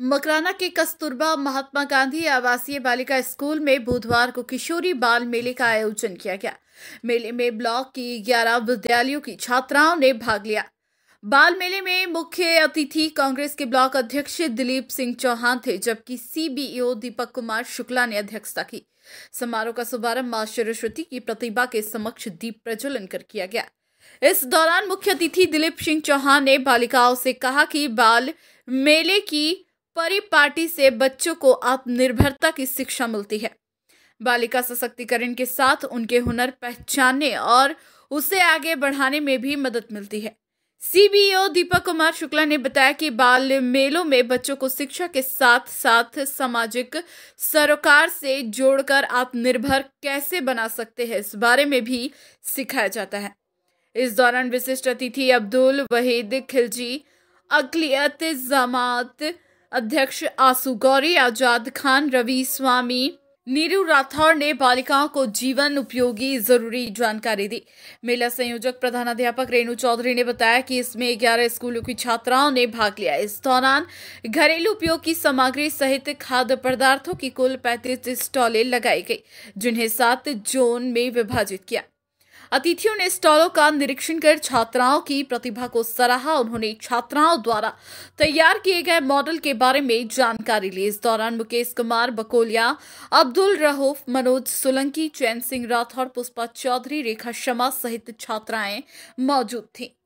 मकराना के कस्तूरबा महात्मा गांधी आवासीय बालिका स्कूल में बुधवार को किशोरी बाल मेले का आयोजन किया गया मेले में ब्लॉक की 11 विद्यालयों की छात्राओं ने भाग लिया बाल मेले में मुख्य अतिथि कांग्रेस के ब्लॉक अध्यक्ष दिलीप सिंह चौहान थे जबकि सीबीओ दीपक कुमार शुक्ला ने अध्यक्षता की समारोह का शुभारंभ मां सरस्वती की प्रतिभा के समक्ष दीप प्रज्वलन कर किया गया इस दौरान मुख्य अतिथि दिलीप सिंह चौहान ने बालिकाओं से कहा कि बाल मेले की परिपाटी पार्टी से बच्चों को आत्मनिर्भरता की शिक्षा मिलती है बालिका सशक्तिकरण के साथ उनके हुनर पहचानने और उसे आगे बढ़ाने में भी मदद मिलती है सीबीओ दीपक कुमार शुक्ला ने बताया कि बाल मेलों में बच्चों को शिक्षा के साथ साथ सामाजिक सरोकार से जोड़कर आत्मनिर्भर कैसे बना सकते हैं इस बारे में भी सिखाया जाता है इस दौरान विशिष्ट अतिथि अब्दुल वहीद खिलजी अकलियत जमात अध्यक्ष आसू गौरी आजाद खान रवि स्वामी नीरू राठौर ने बालिकाओं को जीवन उपयोगी जरूरी जानकारी दी मेला संयोजक प्रधानाध्यापक रेणु चौधरी ने बताया कि इसमें ग्यारह स्कूलों की छात्राओं ने भाग लिया इस दौरान घरेलू उपयोग की सामग्री सहित खाद्य पदार्थों की कुल पैंतीस स्टॉलें लगाई गई जिन्हें सात जोन में विभाजित किया अतिथियों ने स्टॉलों का निरीक्षण कर छात्राओं की प्रतिभा को सराहा उन्होंने छात्राओं द्वारा तैयार किए गए मॉडल के बारे में जानकारी ली इस दौरान मुकेश कुमार बकोलिया अब्दुल रहूफ मनोज सोलंकी चैन सिंह राठौर पुष्पा चौधरी रेखा शर्मा सहित छात्राएं मौजूद थीं